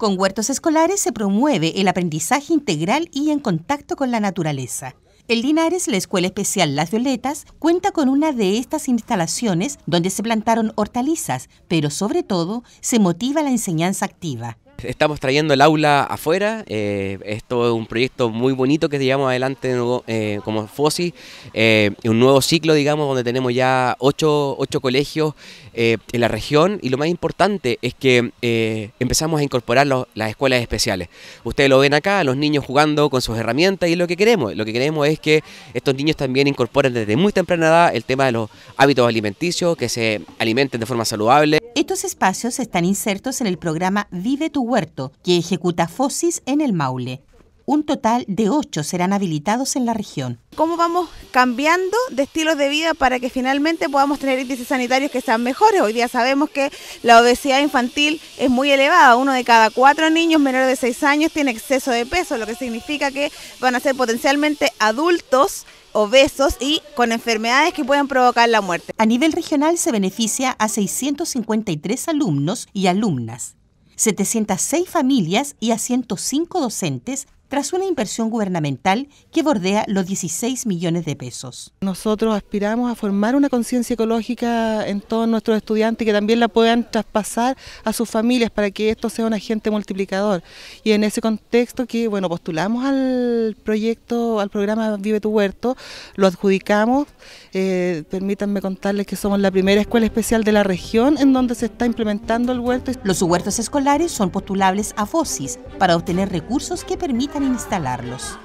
Con huertos escolares se promueve el aprendizaje integral y en contacto con la naturaleza. El Linares, la Escuela Especial Las Violetas cuenta con una de estas instalaciones donde se plantaron hortalizas, pero sobre todo se motiva la enseñanza activa. Estamos trayendo el aula afuera. Eh, esto es un proyecto muy bonito que llevamos adelante eh, como FOSI. Eh, un nuevo ciclo, digamos, donde tenemos ya ocho, colegios en la región. Y lo más importante es que empezamos a incorporar las escuelas especiales. Ustedes lo ven acá, los niños jugando con sus herramientas y lo que queremos. Lo que queremos es que estos niños también incorporen desde muy temprana edad el tema de los hábitos alimenticios, que se alimenten de forma saludable. Estos espacios están insertos en el programa Vive tu que ejecuta FOSIS en el Maule. Un total de ocho serán habilitados en la región. ¿Cómo vamos cambiando de estilos de vida para que finalmente podamos tener índices sanitarios que sean mejores? Hoy día sabemos que la obesidad infantil es muy elevada. Uno de cada cuatro niños menores de seis años tiene exceso de peso, lo que significa que van a ser potencialmente adultos obesos y con enfermedades que pueden provocar la muerte. A nivel regional se beneficia a 653 alumnos y alumnas. 706 familias y a 105 docentes tras una inversión gubernamental que bordea los 16 millones de pesos. Nosotros aspiramos a formar una conciencia ecológica en todos nuestros estudiantes que también la puedan traspasar a sus familias para que esto sea un agente multiplicador. Y en ese contexto que bueno postulamos al proyecto, al programa Vive tu Huerto, lo adjudicamos. Eh, permítanme contarles que somos la primera escuela especial de la región en donde se está implementando el huerto. Los huertos escolares son postulables a FOSIS para obtener recursos que permitan instalarlos.